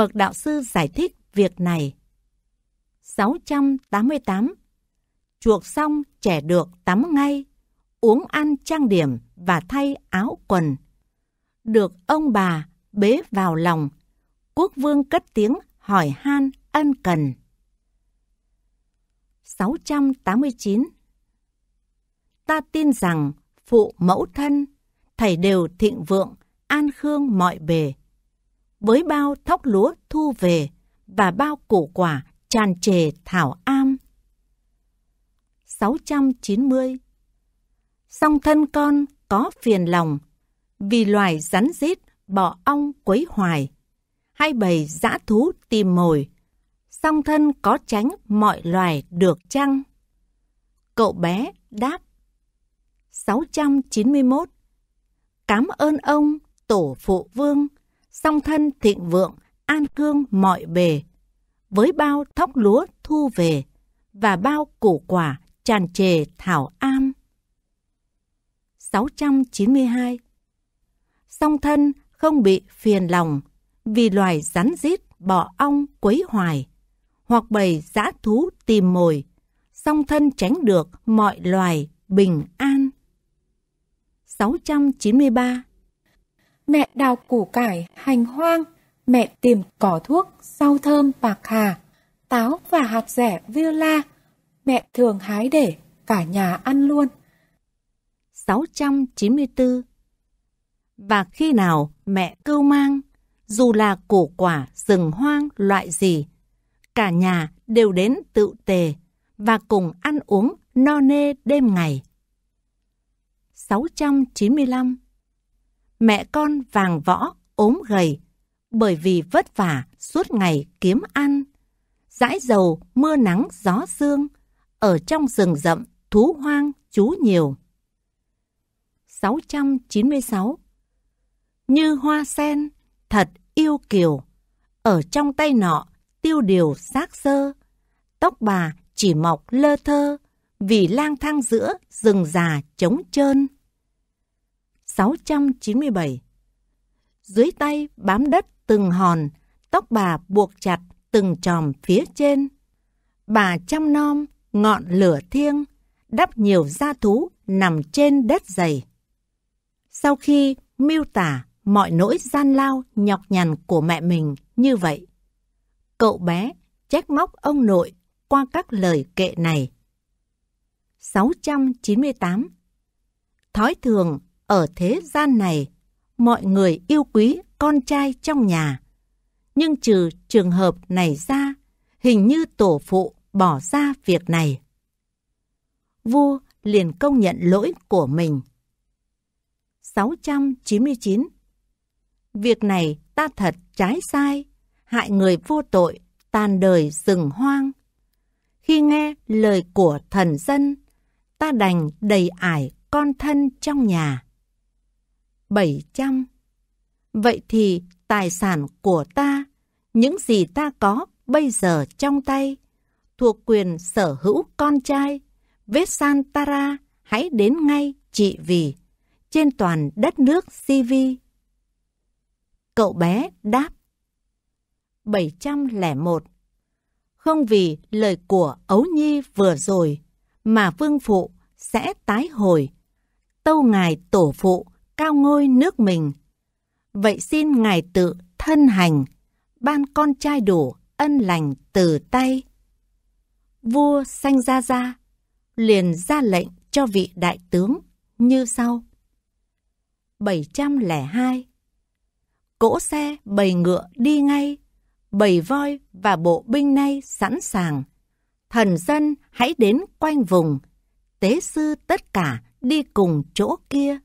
Bậc đạo sư giải thích việc này. 688. Chuộc xong trẻ được tắm ngay, uống ăn trang điểm và thay áo quần. Được ông bà bế vào lòng, quốc vương cất tiếng hỏi han ân cần. 689 Ta tin rằng phụ mẫu thân, thầy đều thịnh vượng, an khương mọi bề, với bao thóc lúa thu về và bao củ quả tràn trề thảo am. 690 Song thân con có phiền lòng, vì loài rắn rít bọ ong quấy hoài, hay bầy dã thú tìm mồi, song thân có tránh mọi loài được chăng? Cậu bé đáp 691 cảm ơn ông, tổ phụ vương, song thân thịnh vượng, an cương mọi bề, với bao thóc lúa thu về và bao củ quả tràn trề thảo am. 692 Song thân không bị phiền lòng vì loài rắn rít bỏ ong quấy hoài hoặc bầy dã thú tìm mồi, song thân tránh được mọi loài bình an. 693 mẹ đào củ cải, hành hoang, mẹ tìm cỏ thuốc, rau thơm, bạc hà, táo và hạt rẻ viola. Mẹ thường hái để cả nhà ăn luôn. 694 Và khi nào mẹ cưu mang, dù là củ quả, rừng hoang, loại gì, cả nhà đều đến tự tề và cùng ăn uống no nê đêm ngày. 695 mẹ con vàng võ, ốm gầy, bởi vì vất vả suốt ngày kiếm ăn. Dãi dầu, mưa nắng, gió sương, ở trong rừng rậm, thú hoang, chú nhiều. 696 Như hoa sen, thật yêu kiều, ở trong tay nọ, tiêu điều xác sơ, tóc bà chỉ mọc lơ thơ, vì lang thang giữa rừng già trống trơn. 697. Dưới tay bám đất từng hòn, tóc bà buộc chặt từng tròm phía trên. Bà chăm nom ngọn lửa thiêng, đắp nhiều gia thú nằm trên đất dày. Sau khi miêu tả mọi nỗi gian lao nhọc nhằn của mẹ mình như vậy, cậu bé trách móc ông nội qua các lời kệ này. 698 Thói thường ở thế gian này, mọi người yêu quý con trai trong nhà. Nhưng trừ trường hợp này ra, hình như tổ phụ bỏ ra việc này. Vua liền công nhận lỗi của mình. 699 Việc này ta thật trái sai, hại người vô tội, tàn đời rừng hoang. Khi nghe lời của thần dân, ta đành đầy ải con thân trong nhà. 700. Vậy thì tài sản của ta, những gì ta có bây giờ trong tay, thuộc quyền sở hữu con trai, vesantara hãy đến ngay chị vì, trên toàn đất nước CV. Cậu bé đáp 701 Không vì lời của ấu nhi vừa rồi mà vương phụ sẽ tái hồi. Tâu ngài tổ phụ cao ngôi nước mình. Vậy xin Ngài tự thân hành, ban con trai đủ ân lành từ tay. Vua sanh ra ra, liền ra lệnh cho vị đại tướng như sau. 702 Cỗ xe bầy ngựa đi ngay, bầy voi và bộ binh nay sẵn sàng. Thần dân hãy đến quanh vùng, tế sư tất cả đi cùng chỗ kia.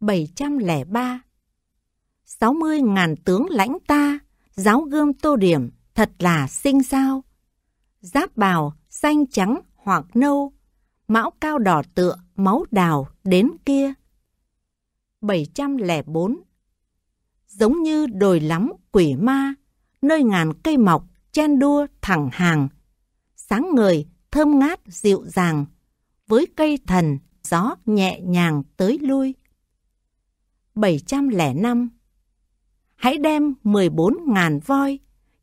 703 60 ngàn tướng lãnh ta, giáo gươm tô điểm, thật là xinh sao. Giáp bào, xanh trắng hoặc nâu, mão cao đỏ tựa, máu đào đến kia. 704 Giống như đồi lắm quỷ ma, nơi ngàn cây mọc, chen đua thẳng hàng. Sáng ngời, thơm ngát, dịu dàng, với cây thần, gió nhẹ nhàng tới lui. 705. Hãy đem 14.000 voi,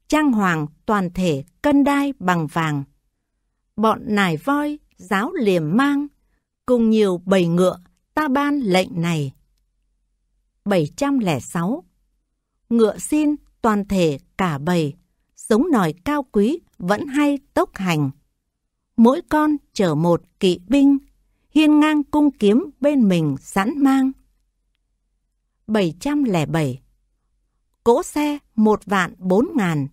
trang hoàng toàn thể cân đai bằng vàng. Bọn nải voi, giáo liềm mang, cùng nhiều bầy ngựa ta ban lệnh này. 706. Ngựa xin toàn thể cả bầy, sống nòi cao quý vẫn hay tốc hành. Mỗi con chở một kỵ binh, hiên ngang cung kiếm bên mình sẵn mang. 707. Cỗ xe 1 vạn 4 ngàn,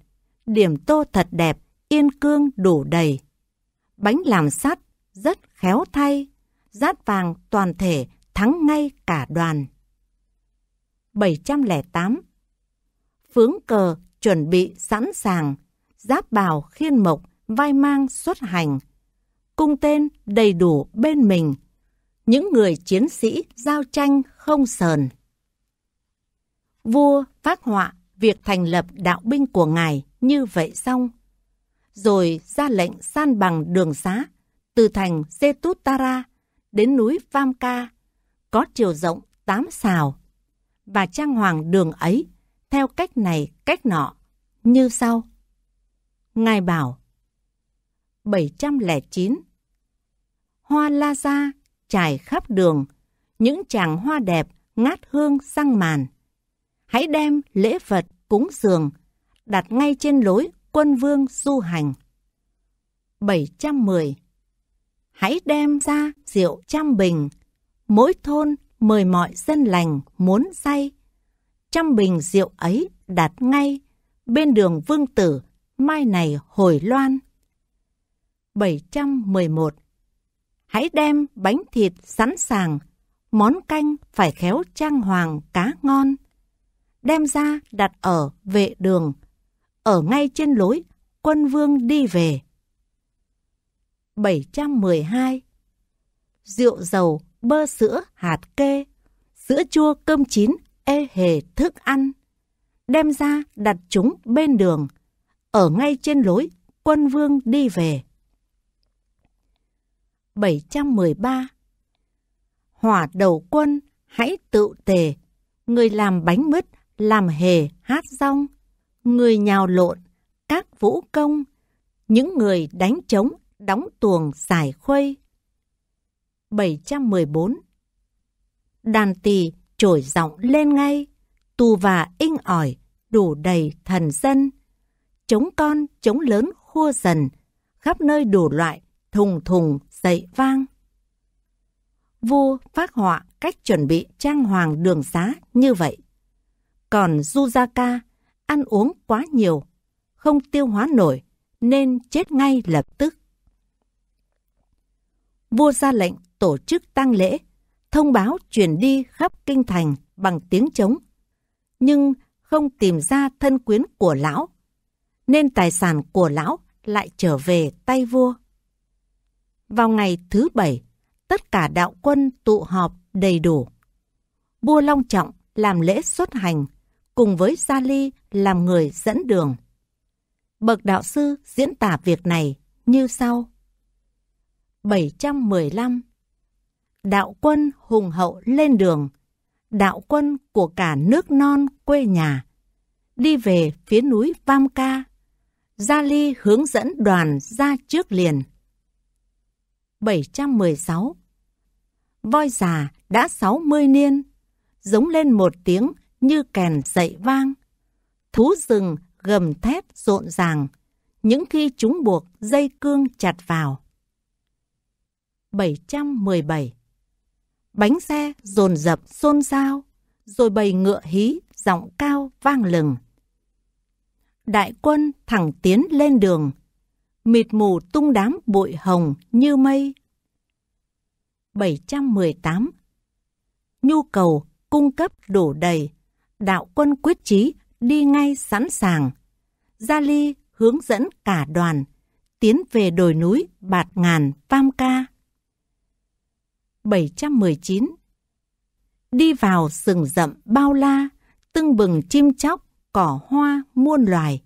điểm tô thật đẹp, yên cương đủ đầy. Bánh làm sắt, rất khéo thay, rát vàng toàn thể thắng ngay cả đoàn. 708. Phướng cờ chuẩn bị sẵn sàng, giáp bào khiên mộc, vai mang xuất hành. Cung tên đầy đủ bên mình, những người chiến sĩ giao tranh không sờn vua phát họa việc thành lập đạo binh của ngài như vậy xong. Rồi ra lệnh san bằng đường xá từ thành Setutara đến núi Vamka, có chiều rộng 8 xào Và trang hoàng đường ấy theo cách này cách nọ, như sau. Ngài bảo 709 Hoa la ra trải khắp đường, những chàng hoa đẹp ngát hương sang màn hãy đem lễ vật cúng dường đặt ngay trên lối quân vương du hành. 710. Hãy đem ra rượu trăm bình, mỗi thôn mời mọi dân lành muốn say. Trăm bình rượu ấy đặt ngay bên đường Vương Tử, mai này hồi loan. 711. Hãy đem bánh thịt sẵn sàng, món canh phải khéo trang hoàng cá ngon đem ra đặt ở vệ đường, ở ngay trên lối quân vương đi về. 712 Rượu dầu, bơ sữa, hạt kê, sữa chua cơm chín, ê hề thức ăn. Đem ra đặt chúng bên đường, ở ngay trên lối quân vương đi về. 713 Hỏa đầu quân, hãy tự tề, người làm bánh mứt làm hề hát rong, người nhào lộn, các vũ công, những người đánh trống, đóng tuồng giải khuây. 714 Đàn tỳ trổi giọng lên ngay, tù và inh ỏi, đủ đầy thần dân. Chống con, chống lớn khua dần, khắp nơi đủ loại, thùng thùng dậy vang. Vua phát họa cách chuẩn bị trang hoàng đường xá như vậy. Còn Yuzaka ăn uống quá nhiều, không tiêu hóa nổi nên chết ngay lập tức. Vua ra lệnh tổ chức tang lễ, thông báo chuyển đi khắp kinh thành bằng tiếng trống. Nhưng không tìm ra thân quyến của lão, nên tài sản của lão lại trở về tay vua. Vào ngày thứ bảy, tất cả đạo quân tụ họp đầy đủ. Vua Long Trọng làm lễ xuất hành cùng với Gia Ly làm người dẫn đường. Bậc đạo sư diễn tả việc này như sau. 715 Đạo quân hùng hậu lên đường, đạo quân của cả nước non quê nhà, đi về phía núi Vam Ca. Gia Ly hướng dẫn đoàn ra trước liền. 716 Voi già đã 60 niên, giống lên một tiếng như kèn dậy vang. Thú rừng gầm thét rộn ràng, những khi chúng buộc dây cương chặt vào. 717 Bánh xe dồn dập xôn xao, rồi bầy ngựa hí giọng cao vang lừng. Đại quân thẳng tiến lên đường, mịt mù tung đám bụi hồng như mây. 718 Nhu cầu cung cấp đủ đầy, đạo quân quyết chí đi ngay sẵn sàng. Gia Ly hướng dẫn cả đoàn tiến về đồi núi Bạt Ngàn Pham Ca. 719 Đi vào sừng rậm bao la, tưng bừng chim chóc, cỏ hoa muôn loài.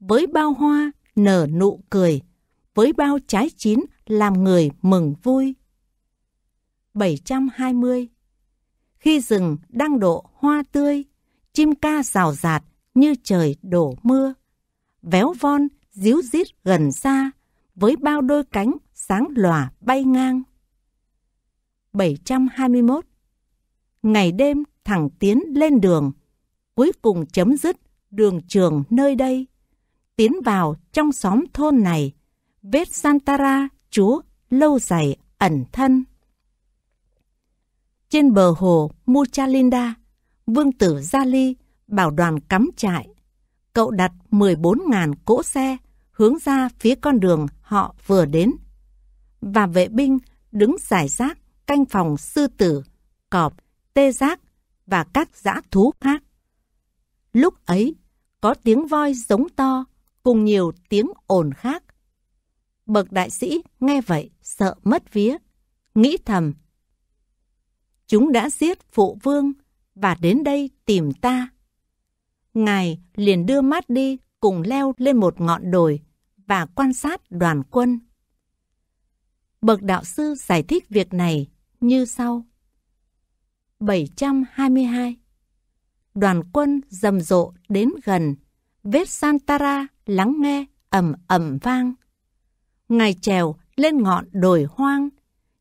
Với bao hoa nở nụ cười, với bao trái chín làm người mừng vui. 720 Khi rừng đang độ hoa tươi, chim ca rào rạt như trời đổ mưa. Véo von, díu dít gần xa, với bao đôi cánh sáng lòa bay ngang. 721 Ngày đêm thẳng tiến lên đường, cuối cùng chấm dứt đường trường nơi đây. Tiến vào trong xóm thôn này, vết Santara chúa lâu dài ẩn thân. Trên bờ hồ Muchalinda, Vương tử Gia Ly bảo đoàn cắm trại. Cậu đặt 14.000 cỗ xe hướng ra phía con đường họ vừa đến. Và vệ binh đứng giải rác canh phòng sư tử, cọp, tê giác và các dã thú khác. Lúc ấy, có tiếng voi giống to cùng nhiều tiếng ồn khác. Bậc đại sĩ nghe vậy sợ mất vía, nghĩ thầm. Chúng đã giết phụ vương, và đến đây tìm ta. Ngài liền đưa mát đi cùng leo lên một ngọn đồi và quan sát đoàn quân. Bậc đạo sư giải thích việc này như sau. 722 Đoàn quân rầm rộ đến gần, vết Santara lắng nghe ầm ầm vang. Ngài trèo lên ngọn đồi hoang,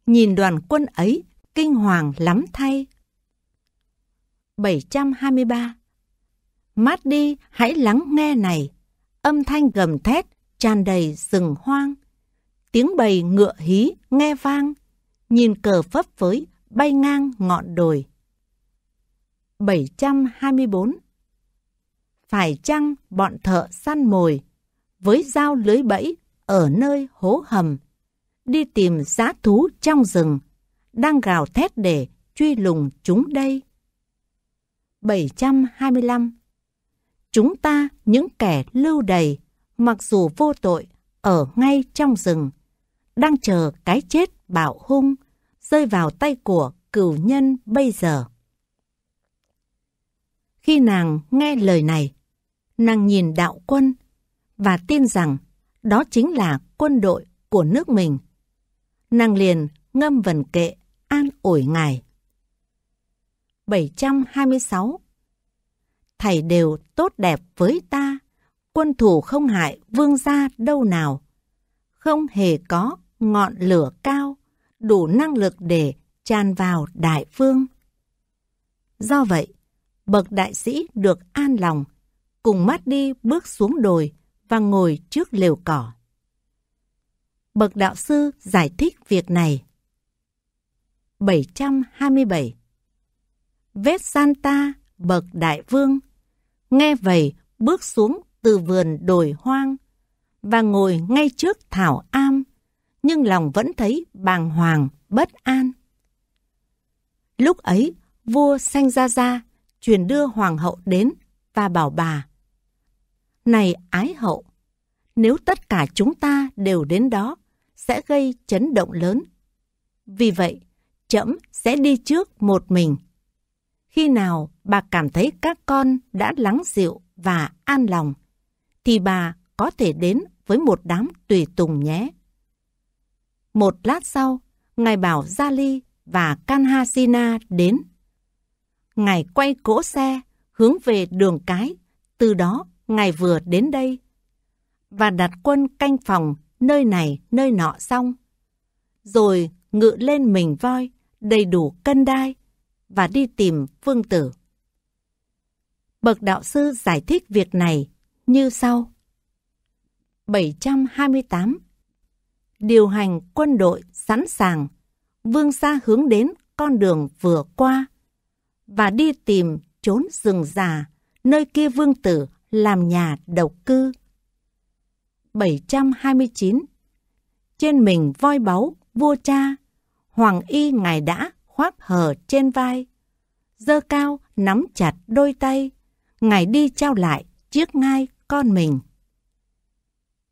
nhìn đoàn quân ấy kinh hoàng lắm thay 723 Mát đi, hãy lắng nghe này. Âm thanh gầm thét, tràn đầy rừng hoang. Tiếng bầy ngựa hí nghe vang, nhìn cờ phấp với bay ngang ngọn đồi. 724 Phải chăng bọn thợ săn mồi với dao lưới bẫy ở nơi hố hầm đi tìm giá thú trong rừng đang gào thét để truy lùng chúng đây? 725 Chúng ta, những kẻ lưu đầy, mặc dù vô tội, ở ngay trong rừng, đang chờ cái chết bạo hung, rơi vào tay của cửu nhân bây giờ. Khi nàng nghe lời này, nàng nhìn đạo quân và tin rằng đó chính là quân đội của nước mình. Nàng liền ngâm vần kệ an ủi ngài. 726 Thầy đều tốt đẹp với ta, quân thủ không hại vương gia đâu nào. Không hề có ngọn lửa cao, đủ năng lực để tràn vào đại phương Do vậy, bậc đại sĩ được an lòng, cùng mắt đi bước xuống đồi và ngồi trước liều cỏ. Bậc đạo sư giải thích việc này. 727 vết Santa, bậc đại vương. Nghe vậy, bước xuống từ vườn đồi hoang và ngồi ngay trước thảo am, nhưng lòng vẫn thấy bàng hoàng, bất an. Lúc ấy, vua sanh ra ra, truyền đưa hoàng hậu đến và bảo bà. Này ái hậu, nếu tất cả chúng ta đều đến đó, sẽ gây chấn động lớn. Vì vậy, trẫm sẽ đi trước một mình khi nào bà cảm thấy các con đã lắng dịu và an lòng, thì bà có thể đến với một đám tùy tùng nhé. Một lát sau, ngài bảo Gia Ly và Kanhasina đến. Ngài quay cỗ xe hướng về đường cái, từ đó ngài vừa đến đây và đặt quân canh phòng nơi này nơi nọ xong. Rồi ngự lên mình voi đầy đủ cân đai và đi tìm Phương Tử. Bậc đạo sư giải thích việc này như sau. 728 Điều hành quân đội sẵn sàng, vương xa hướng đến con đường vừa qua và đi tìm trốn rừng già, nơi kia vương tử làm nhà độc cư. 729 Trên mình voi báu, vua cha, hoàng y ngài đã khoác hờ trên vai, dơ cao nắm chặt đôi tay, ngài đi trao lại chiếc ngai con mình.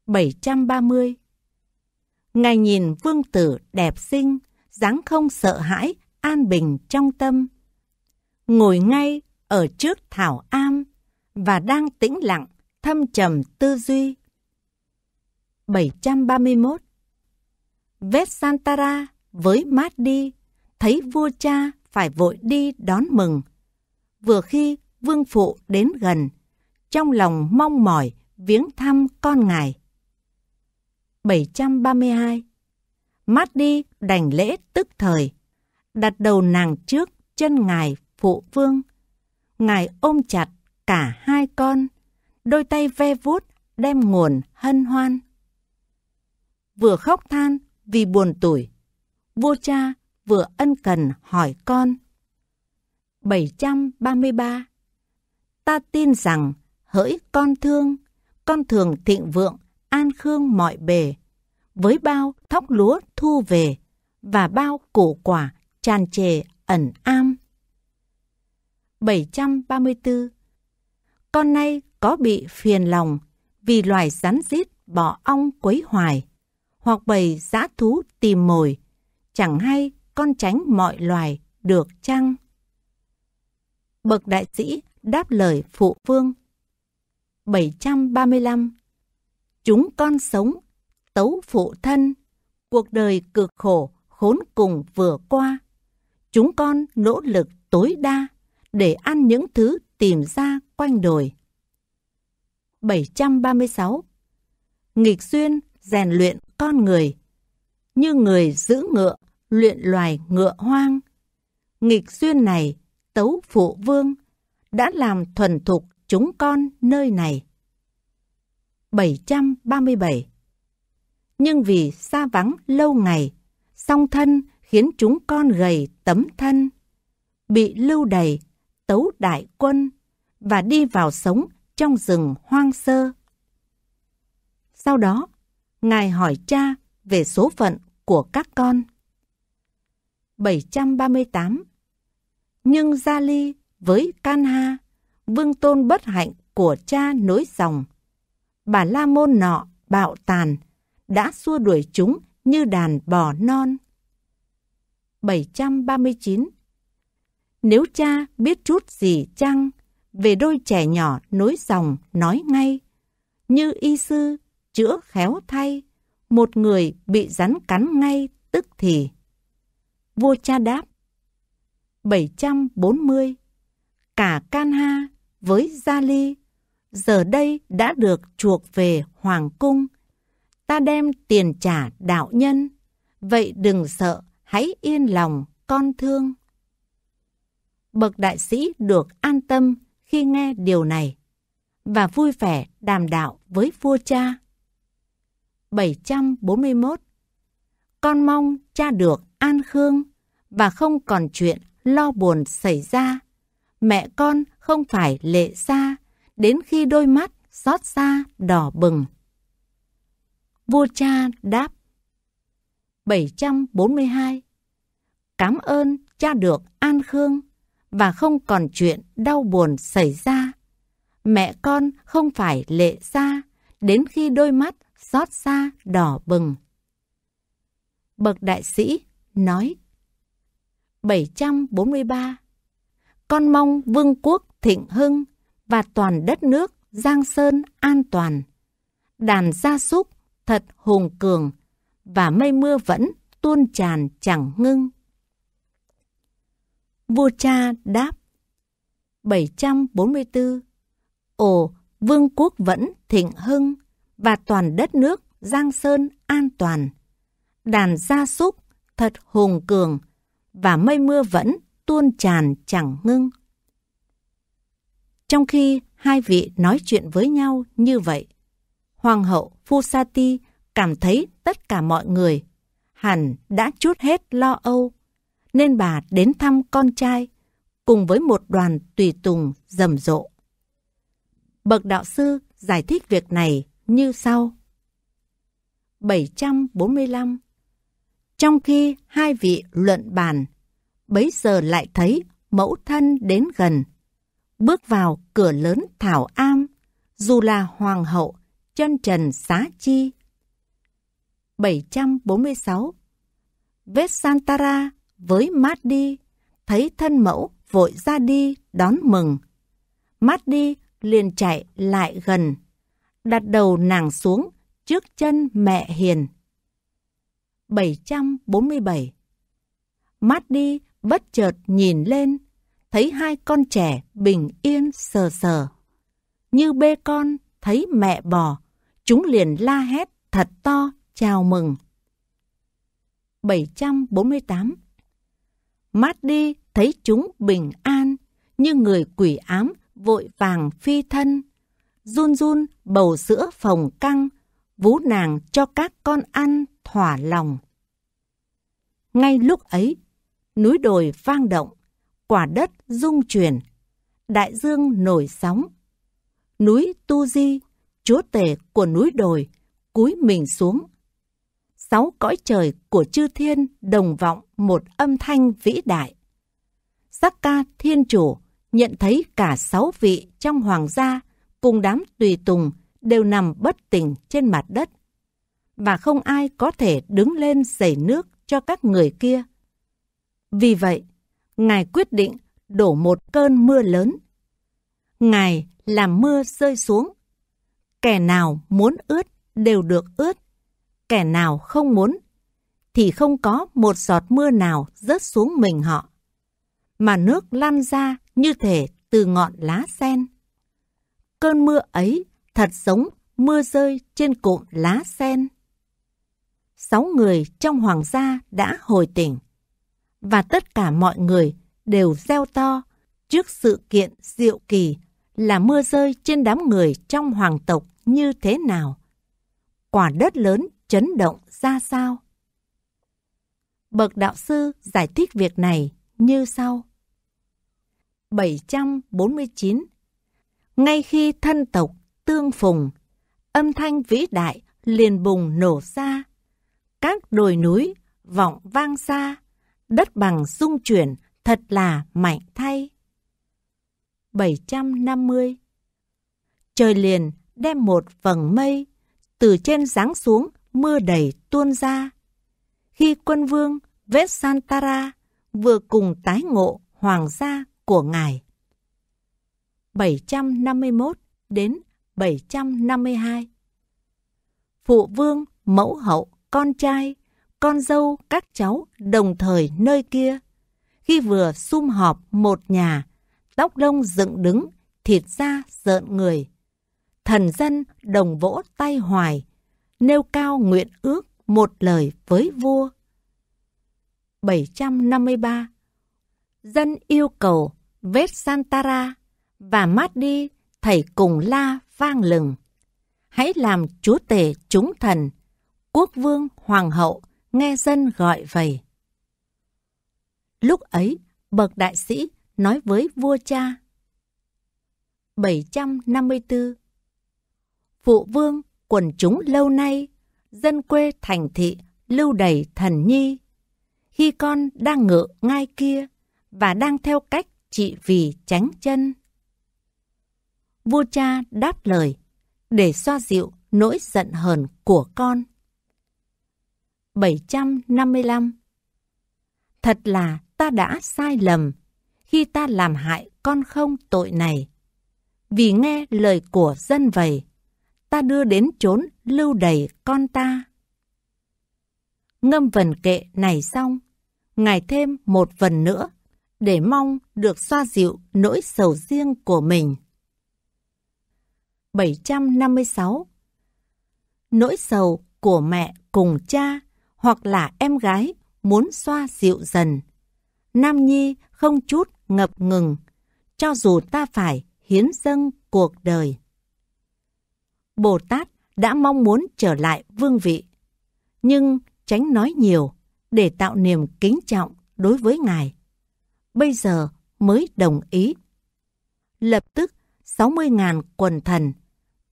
730 Ngài nhìn vương tử đẹp xinh, dáng không sợ hãi, an bình trong tâm. Ngồi ngay ở trước thảo am và đang tĩnh lặng, thâm trầm tư duy. 731 Vét Santara với mát đi thấy vua cha phải vội đi đón mừng. Vừa khi vương phụ đến gần, trong lòng mong mỏi viếng thăm con ngài. 732 Mát đi đành lễ tức thời, đặt đầu nàng trước chân ngài phụ vương. Ngài ôm chặt cả hai con, đôi tay ve vuốt đem nguồn hân hoan. Vừa khóc than vì buồn tuổi, vua cha vừa ân cần hỏi con. 733 Ta tin rằng, hỡi con thương, con thường thịnh vượng, an khương mọi bề, với bao thóc lúa thu về và bao củ quả tràn trề ẩn am. 734 Con nay có bị phiền lòng vì loài rắn rít bỏ ong quấy hoài, hoặc bầy giã thú tìm mồi, chẳng hay con tránh mọi loài, được chăng? Bậc đại sĩ đáp lời phụ vương 735 Chúng con sống, tấu phụ thân, cuộc đời cực khổ, khốn cùng vừa qua. Chúng con nỗ lực tối đa để ăn những thứ tìm ra quanh đồi. 736 Nghịch xuyên rèn luyện con người, như người giữ ngựa luyện loài ngựa hoang. Nghịch duyên này, tấu phụ vương, đã làm thuần thục chúng con nơi này. 737 Nhưng vì xa vắng lâu ngày, song thân khiến chúng con gầy tấm thân, bị lưu đầy, tấu đại quân và đi vào sống trong rừng hoang sơ. Sau đó, Ngài hỏi cha về số phận của các con. 738. Nhưng Gia Ly với Can Ha, vương tôn bất hạnh của cha nối dòng. Bà La Môn nọ bạo tàn, đã xua đuổi chúng như đàn bò non. 739. Nếu cha biết chút gì chăng về đôi trẻ nhỏ nối dòng nói ngay, như y sư chữa khéo thay, một người bị rắn cắn ngay tức thì. Vua cha đáp 740 Cả Can Ha với Gia Ly Giờ đây đã được chuộc về Hoàng Cung Ta đem tiền trả đạo nhân Vậy đừng sợ Hãy yên lòng con thương Bậc đại sĩ được an tâm khi nghe điều này Và vui vẻ đàm đạo với vua cha 741 Con mong cha được an khương và không còn chuyện lo buồn xảy ra. Mẹ con không phải lệ xa đến khi đôi mắt xót xa đỏ bừng. Vua cha đáp 742 Cảm ơn cha được an khương và không còn chuyện đau buồn xảy ra. Mẹ con không phải lệ xa đến khi đôi mắt xót xa đỏ bừng. Bậc đại sĩ nói 743 Con mong vương quốc thịnh hưng và toàn đất nước Giang Sơn an toàn. Đàn gia súc thật hùng cường và mây mưa vẫn tuôn tràn chẳng ngưng. Vua cha đáp 744 Ồ, vương quốc vẫn thịnh hưng và toàn đất nước Giang Sơn an toàn. Đàn gia súc thật hùng cường và mây mưa vẫn tuôn tràn chẳng ngưng. Trong khi hai vị nói chuyện với nhau như vậy, Hoàng hậu Fusati cảm thấy tất cả mọi người hẳn đã chút hết lo âu, nên bà đến thăm con trai cùng với một đoàn tùy tùng rầm rộ. Bậc đạo sư giải thích việc này như sau. 745 trong khi hai vị luận bàn, bấy giờ lại thấy mẫu thân đến gần. Bước vào cửa lớn Thảo Am, dù là hoàng hậu, chân trần xá chi. 746 Vết Santara với Mát thấy thân mẫu vội ra đi đón mừng. Mát liền chạy lại gần, đặt đầu nàng xuống trước chân mẹ hiền. 747 Mắt đi bất chợt nhìn lên, thấy hai con trẻ bình yên sờ sờ. Như bê con thấy mẹ bò, chúng liền la hét thật to chào mừng. 748 Mát đi thấy chúng bình an, như người quỷ ám vội vàng phi thân. Run run bầu sữa phòng căng, vú nàng cho các con ăn thỏa lòng. Ngay lúc ấy, núi đồi vang động, quả đất rung chuyển, đại dương nổi sóng. Núi Tu Di, chúa tể của núi đồi, cúi mình xuống. Sáu cõi trời của chư thiên đồng vọng một âm thanh vĩ đại. Sắc ca thiên chủ nhận thấy cả sáu vị trong hoàng gia cùng đám tùy tùng đều nằm bất tỉnh trên mặt đất và không ai có thể đứng lên dày nước cho các người kia. Vì vậy, Ngài quyết định đổ một cơn mưa lớn. Ngài làm mưa rơi xuống. Kẻ nào muốn ướt đều được ướt, kẻ nào không muốn thì không có một giọt mưa nào rớt xuống mình họ, mà nước lăn ra như thể từ ngọn lá sen. Cơn mưa ấy thật giống mưa rơi trên cụm lá sen. Sáu người trong hoàng gia đã hồi tỉnh, và tất cả mọi người đều reo to trước sự kiện diệu kỳ là mưa rơi trên đám người trong hoàng tộc như thế nào. Quả đất lớn chấn động ra sao? Bậc đạo sư giải thích việc này như sau. 749 Ngay khi thân tộc tương phùng, âm thanh vĩ đại liền bùng nổ ra. Các đồi núi vọng vang xa, đất bằng rung chuyển thật là mạnh thay. 750 Trời liền đem một vầng mây, từ trên giáng xuống mưa đầy tuôn ra. Khi quân vương vesantara vừa cùng tái ngộ hoàng gia của ngài. 751 đến 752 Phụ vương, mẫu hậu, con trai, con dâu, các cháu đồng thời nơi kia. Khi vừa sum họp một nhà, tóc lông dựng đứng, thịt da rợn người. Thần dân đồng vỗ tay hoài, nêu cao nguyện ước một lời với vua. 753 Dân yêu cầu vết Santara và mát đi thầy cùng la vang lừng. Hãy làm chúa tể chúng thần, quốc vương hoàng hậu nghe dân gọi vầy. Lúc ấy, bậc đại sĩ nói với vua cha. 754 Phụ vương quần chúng lâu nay, dân quê thành thị lưu đầy thần nhi. Khi con đang ngự ngai kia và đang theo cách trị vì tránh chân, vua cha đáp lời để xoa dịu nỗi giận hờn của con. 755 Thật là ta đã sai lầm khi ta làm hại con không tội này. Vì nghe lời của dân vậy ta đưa đến chốn lưu đầy con ta. Ngâm vần kệ này xong, ngài thêm một vần nữa để mong được xoa dịu nỗi sầu riêng của mình. 756 Nỗi sầu của mẹ cùng cha hoặc là em gái muốn xoa dịu dần. Nam Nhi không chút ngập ngừng, cho dù ta phải hiến dâng cuộc đời. Bồ Tát đã mong muốn trở lại vương vị, nhưng tránh nói nhiều để tạo niềm kính trọng đối với Ngài. Bây giờ mới đồng ý. Lập tức 60.000 quần thần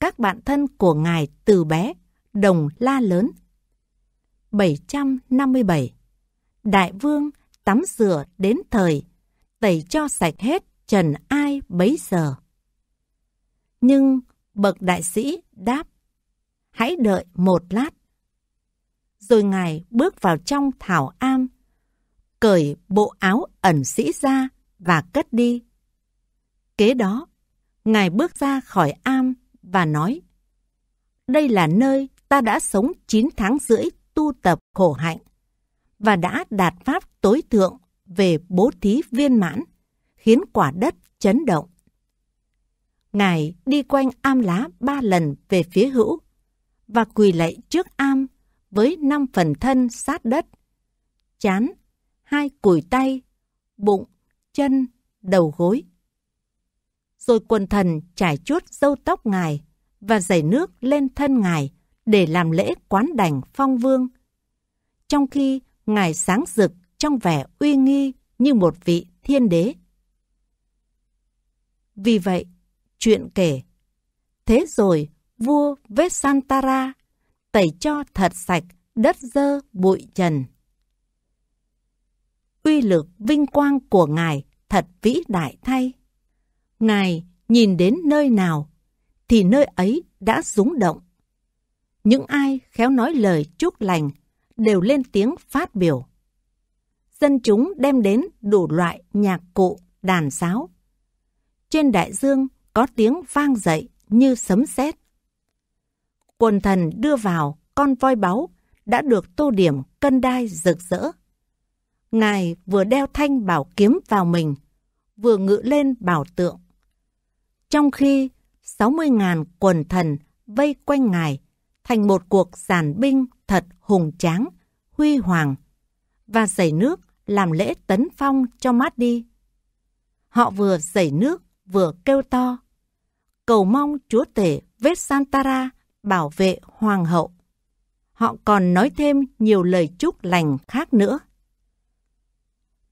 các bạn thân của ngài từ bé, đồng la lớn. 757. Đại vương tắm rửa đến thời, tẩy cho sạch hết trần ai bấy giờ. Nhưng bậc đại sĩ đáp, hãy đợi một lát. Rồi ngài bước vào trong thảo am, cởi bộ áo ẩn sĩ ra và cất đi. Kế đó, ngài bước ra khỏi am, và nói Đây là nơi ta đã sống 9 tháng rưỡi tu tập khổ hạnh và đã đạt pháp tối thượng về bố thí viên mãn, khiến quả đất chấn động. Ngài đi quanh am lá ba lần về phía hữu và quỳ lạy trước am với năm phần thân sát đất, chán, hai cùi tay, bụng, chân, đầu gối rồi quần thần trải chuốt dâu tóc ngài và dày nước lên thân ngài để làm lễ quán đảnh phong vương. Trong khi ngài sáng rực trong vẻ uy nghi như một vị thiên đế. Vì vậy, chuyện kể, thế rồi vua Vesantara tẩy cho thật sạch đất dơ bụi trần. Uy lực vinh quang của ngài thật vĩ đại thay. Ngài nhìn đến nơi nào, thì nơi ấy đã rúng động. Những ai khéo nói lời chúc lành đều lên tiếng phát biểu. Dân chúng đem đến đủ loại nhạc cụ, đàn sáo. Trên đại dương có tiếng vang dậy như sấm sét. Quần thần đưa vào con voi báu đã được tô điểm cân đai rực rỡ. Ngài vừa đeo thanh bảo kiếm vào mình, vừa ngự lên bảo tượng trong khi 60.000 quần thần vây quanh ngài thành một cuộc giàn binh thật hùng tráng, huy hoàng và dày nước làm lễ tấn phong cho mát đi. Họ vừa dày nước vừa kêu to, cầu mong chúa tể Vesantara bảo vệ hoàng hậu. Họ còn nói thêm nhiều lời chúc lành khác nữa.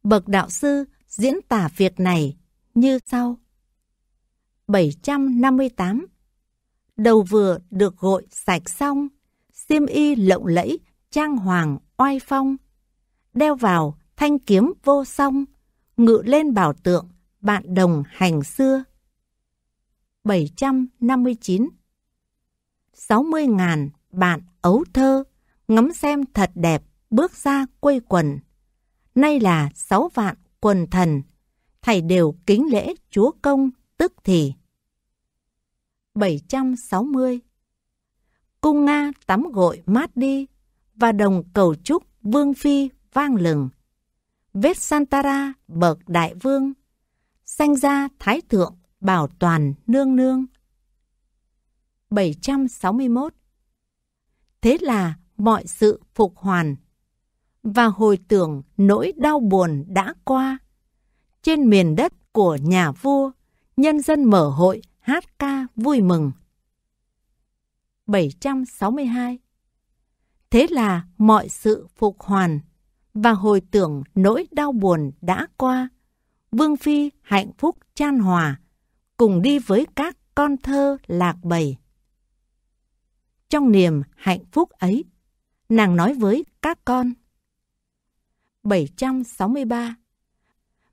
Bậc đạo sư diễn tả việc này như sau. 758. Đầu vừa được gội sạch xong, xiêm y lộng lẫy, trang hoàng oai phong. Đeo vào thanh kiếm vô song, ngự lên bảo tượng bạn đồng hành xưa. 759. 60 ngàn bạn ấu thơ, ngắm xem thật đẹp, bước ra quây quần. Nay là 6 vạn quần thần, thầy đều kính lễ Chúa Công tức thì. 760 Cung Nga tắm gội mát đi và đồng cầu chúc vương phi vang lừng. Vết Santara bậc đại vương, sanh ra thái thượng bảo toàn nương nương. 761 Thế là mọi sự phục hoàn và hồi tưởng nỗi đau buồn đã qua trên miền đất của nhà vua nhân dân mở hội hát ca vui mừng. 762 Thế là mọi sự phục hoàn và hồi tưởng nỗi đau buồn đã qua. Vương Phi hạnh phúc chan hòa, cùng đi với các con thơ lạc bầy. Trong niềm hạnh phúc ấy, nàng nói với các con. 763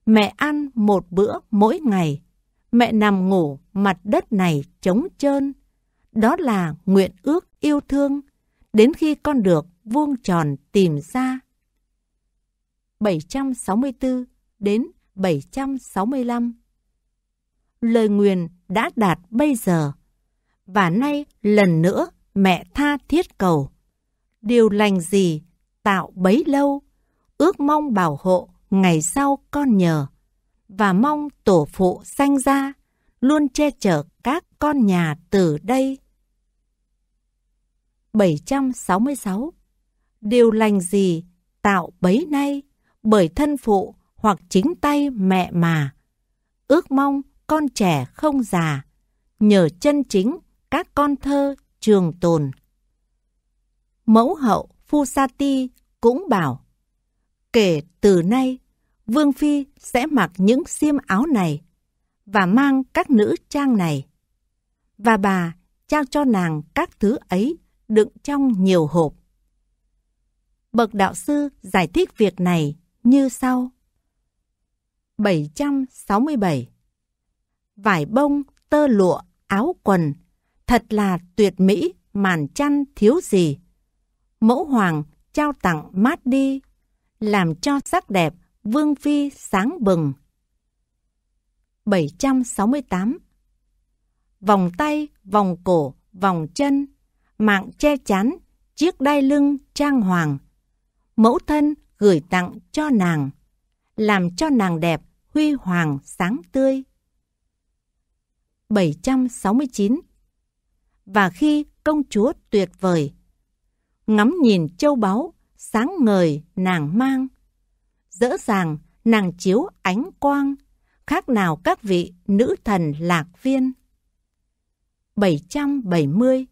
Mẹ ăn một bữa mỗi ngày mẹ nằm ngủ mặt đất này trống trơn. Đó là nguyện ước yêu thương, đến khi con được vuông tròn tìm ra. 764 đến 765 Lời nguyện đã đạt bây giờ, và nay lần nữa mẹ tha thiết cầu. Điều lành gì tạo bấy lâu, ước mong bảo hộ ngày sau con nhờ và mong tổ phụ sanh ra luôn che chở các con nhà từ đây. 766. Điều lành gì tạo bấy nay bởi thân phụ hoặc chính tay mẹ mà. Ước mong con trẻ không già, nhờ chân chính các con thơ trường tồn. Mẫu hậu Phu Sa Ti cũng bảo, kể từ nay Vương Phi sẽ mặc những xiêm áo này và mang các nữ trang này. Và bà trao cho nàng các thứ ấy đựng trong nhiều hộp. Bậc đạo sư giải thích việc này như sau. 767 Vải bông, tơ lụa, áo quần, thật là tuyệt mỹ, màn chăn thiếu gì. Mẫu hoàng trao tặng mát đi, làm cho sắc đẹp Vương Phi sáng bừng 768 Vòng tay, vòng cổ, vòng chân, mạng che chắn, chiếc đai lưng trang hoàng. Mẫu thân gửi tặng cho nàng, làm cho nàng đẹp, huy hoàng, sáng tươi. 769 Và khi công chúa tuyệt vời, ngắm nhìn châu báu, sáng ngời nàng mang, dỡ dàng, nàng chiếu ánh quang, khác nào các vị nữ thần lạc viên. 770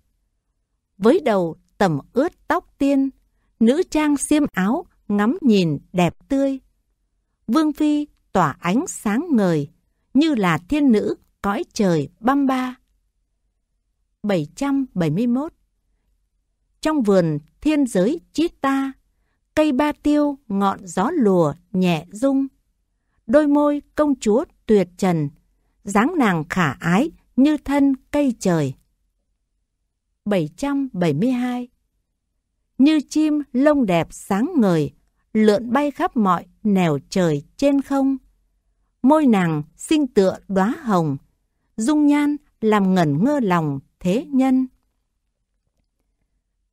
Với đầu tẩm ướt tóc tiên, nữ trang xiêm áo ngắm nhìn đẹp tươi. Vương Phi tỏa ánh sáng ngời, như là thiên nữ cõi trời băm ba. 771 Trong vườn thiên giới ta cây ba tiêu ngọn gió lùa nhẹ rung. Đôi môi công chúa tuyệt trần, dáng nàng khả ái như thân cây trời. 772 Như chim lông đẹp sáng ngời, lượn bay khắp mọi nẻo trời trên không. Môi nàng sinh tựa đóa hồng, dung nhan làm ngẩn ngơ lòng thế nhân.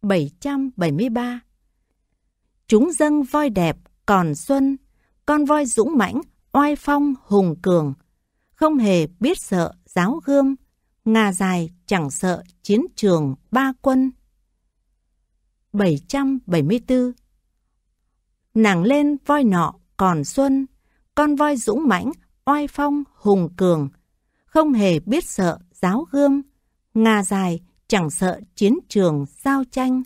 773 chúng dâng voi đẹp, còn xuân, con voi dũng mãnh, oai phong, hùng cường, không hề biết sợ giáo gươm, ngà dài chẳng sợ chiến trường ba quân. 774 Nàng lên voi nọ còn xuân, con voi dũng mãnh, oai phong, hùng cường, không hề biết sợ giáo gươm, ngà dài chẳng sợ chiến trường giao tranh.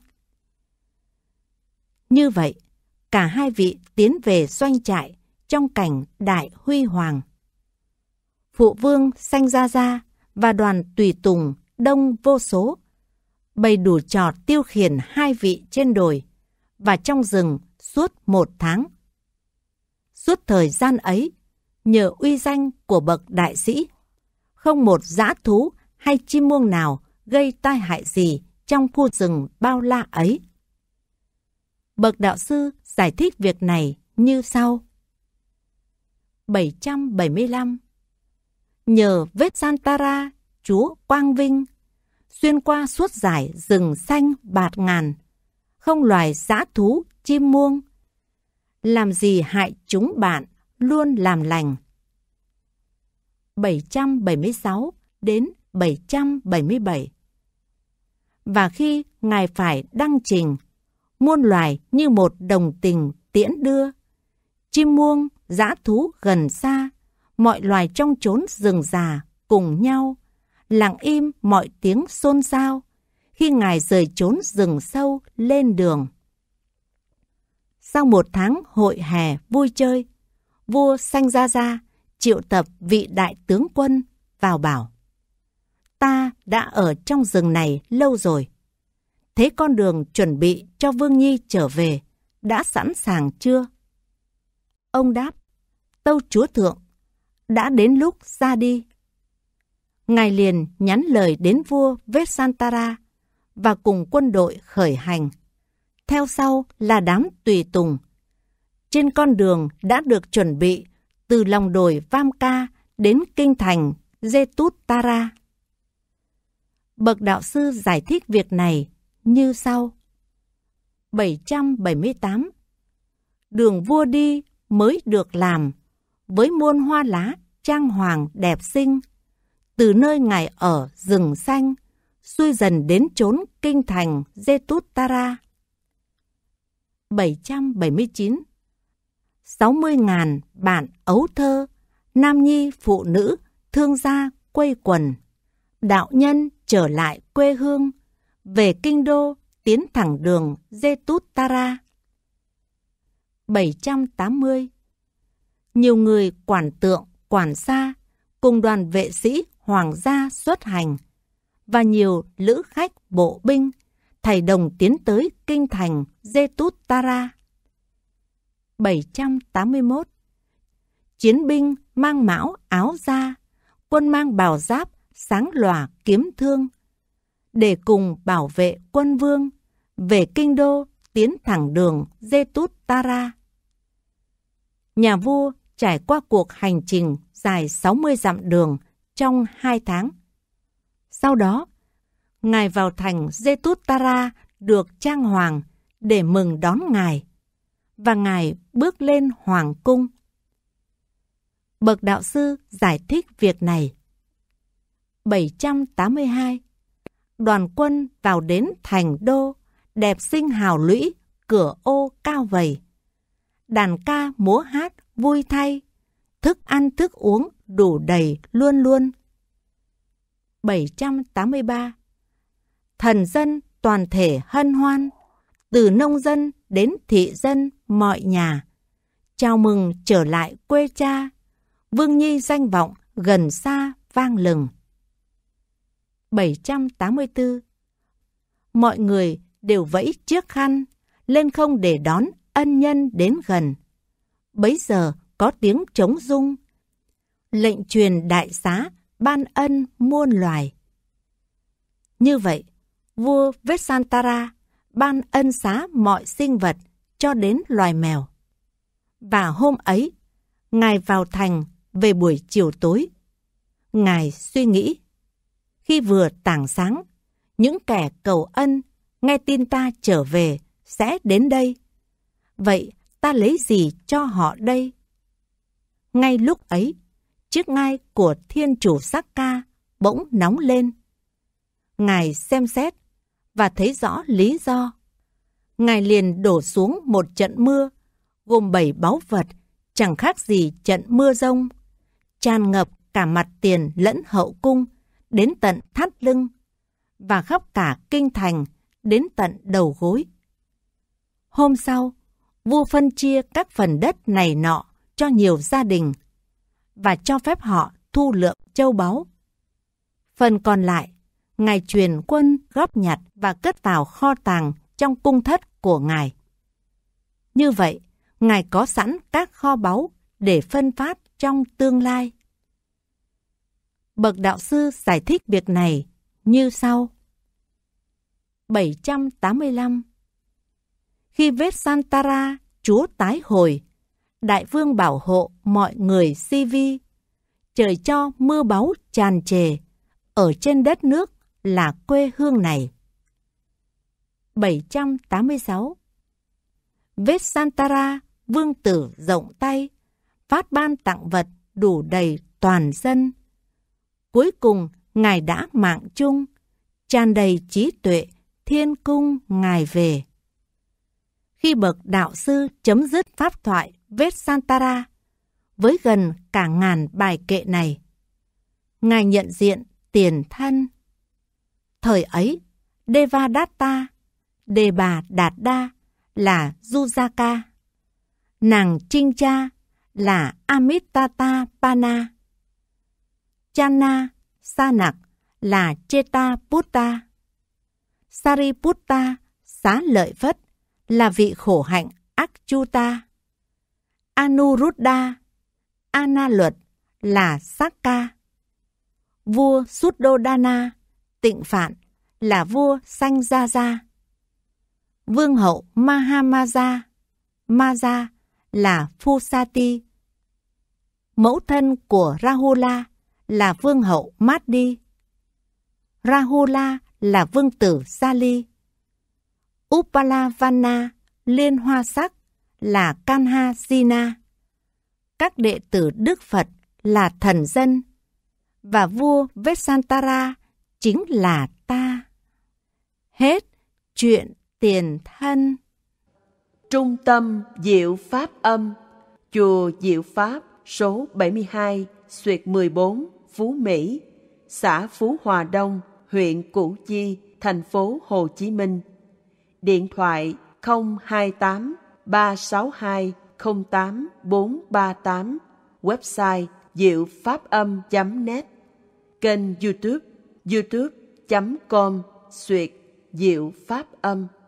Như vậy, cả hai vị tiến về doanh trại trong cảnh đại huy hoàng. Phụ vương sanh ra ra và đoàn tùy tùng đông vô số, bày đủ trò tiêu khiển hai vị trên đồi và trong rừng suốt một tháng. Suốt thời gian ấy, nhờ uy danh của bậc đại sĩ, không một dã thú hay chim muông nào gây tai hại gì trong khu rừng bao la ấy. Bậc đạo sư giải thích việc này như sau. 775 Nhờ vết Santara, chúa Quang Vinh, xuyên qua suốt dải rừng xanh bạt ngàn, không loài giã thú, chim muông. Làm gì hại chúng bạn, luôn làm lành. 776 đến 777 Và khi Ngài phải đăng trình muôn loài như một đồng tình tiễn đưa. Chim muông, dã thú gần xa, mọi loài trong chốn rừng già cùng nhau, lặng im mọi tiếng xôn xao, khi ngài rời chốn rừng sâu lên đường. Sau một tháng hội hè vui chơi, vua Sanh Gia Gia triệu tập vị đại tướng quân vào bảo. Ta đã ở trong rừng này lâu rồi thế con đường chuẩn bị cho Vương Nhi trở về đã sẵn sàng chưa? Ông đáp, tâu chúa thượng, đã đến lúc ra đi. Ngài liền nhắn lời đến vua Vesantara và cùng quân đội khởi hành. Theo sau là đám tùy tùng. Trên con đường đã được chuẩn bị từ lòng đồi vamka đến kinh thành Jetutara. Bậc đạo sư giải thích việc này như sau. 778 Đường vua đi mới được làm, với muôn hoa lá trang hoàng đẹp xinh, từ nơi ngài ở rừng xanh, xuôi dần đến chốn kinh thành Jetutara. 779 60.000 bạn ấu thơ, nam nhi phụ nữ, thương gia quây quần, đạo nhân trở lại quê hương, về kinh đô tiến thẳng đường Jetutara. 780 Nhiều người quản tượng, quản xa cùng đoàn vệ sĩ hoàng gia xuất hành và nhiều lữ khách bộ binh thầy đồng tiến tới kinh thành Jetutara. 781 Chiến binh mang mão áo da, quân mang bào giáp, sáng lòa kiếm thương, để cùng bảo vệ quân vương, về kinh đô tiến thẳng đường Zetut Tara. Nhà vua trải qua cuộc hành trình dài 60 dặm đường trong 2 tháng. Sau đó, ngài vào thành Zetut Tara được trang hoàng để mừng đón ngài và ngài bước lên hoàng cung. Bậc đạo sư giải thích việc này. 782 đoàn quân vào đến thành đô, đẹp sinh hào lũy, cửa ô cao vầy. Đàn ca múa hát vui thay, thức ăn thức uống đủ đầy luôn luôn. 783 Thần dân toàn thể hân hoan, từ nông dân đến thị dân mọi nhà. Chào mừng trở lại quê cha, Vương Nhi danh vọng gần xa vang lừng. 784. Mọi người đều vẫy chiếc khăn, lên không để đón ân nhân đến gần. Bấy giờ có tiếng trống rung. Lệnh truyền đại xá ban ân muôn loài. Như vậy, vua Vesantara ban ân xá mọi sinh vật cho đến loài mèo. Và hôm ấy, ngài vào thành về buổi chiều tối. Ngài suy nghĩ khi vừa tảng sáng, những kẻ cầu ân, nghe tin ta trở về, sẽ đến đây. Vậy ta lấy gì cho họ đây? Ngay lúc ấy, chiếc ngai của thiên chủ sắc ca bỗng nóng lên. Ngài xem xét và thấy rõ lý do. Ngài liền đổ xuống một trận mưa, gồm bảy báu vật, chẳng khác gì trận mưa rông, tràn ngập cả mặt tiền lẫn hậu cung, đến tận thắt lưng và khắp cả kinh thành đến tận đầu gối. Hôm sau, vua phân chia các phần đất này nọ cho nhiều gia đình và cho phép họ thu lượm châu báu. Phần còn lại, ngài truyền quân góp nhặt và cất vào kho tàng trong cung thất của ngài. Như vậy, ngài có sẵn các kho báu để phân phát trong tương lai. Bậc đạo sư giải thích việc này như sau. 785 Khi vết Santara, chúa tái hồi, đại vương bảo hộ mọi người si vi. Trời cho mưa báu tràn trề, ở trên đất nước là quê hương này. 786 Vết Santara, vương tử rộng tay, phát ban tặng vật đủ đầy toàn dân Cuối cùng, Ngài đã mạng chung, tràn đầy trí tuệ, thiên cung Ngài về. Khi bậc đạo sư chấm dứt pháp thoại Vết Santara, với gần cả ngàn bài kệ này, Ngài nhận diện tiền thân. Thời ấy, Devadatta, Đề Bà Đạt Đa là Jujaka, nàng Trinh Cha là Amitatapana. Pana Chana Sanak là Cheta Putta. Sariputta xá lợi phất là vị khổ hạnh Akchuta. Anuruddha Ana luật là Sakka. Vua Suddhodana tịnh phạn là vua Sanh Gia Gia. Vương hậu Mahamaja Maja là Phusati. Mẫu thân của Rahula là vương hậu Maddi. Rahula là vương tử Sali. Upalavana, liên hoa sắc, là Kanha Sina. Các đệ tử Đức Phật là thần dân và vua Vesantara chính là ta. Hết chuyện tiền thân. Trung tâm Diệu Pháp Âm, Chùa Diệu Pháp số 72, Xuyệt 14, Phú Mỹ, xã Phú Hòa Đông, huyện Củ Chi, thành phố Hồ Chí Minh. Điện thoại 028 362 08438, website diệu pháp âm.net, kênh YouTube youtube.com xuyệt diệu pháp âm.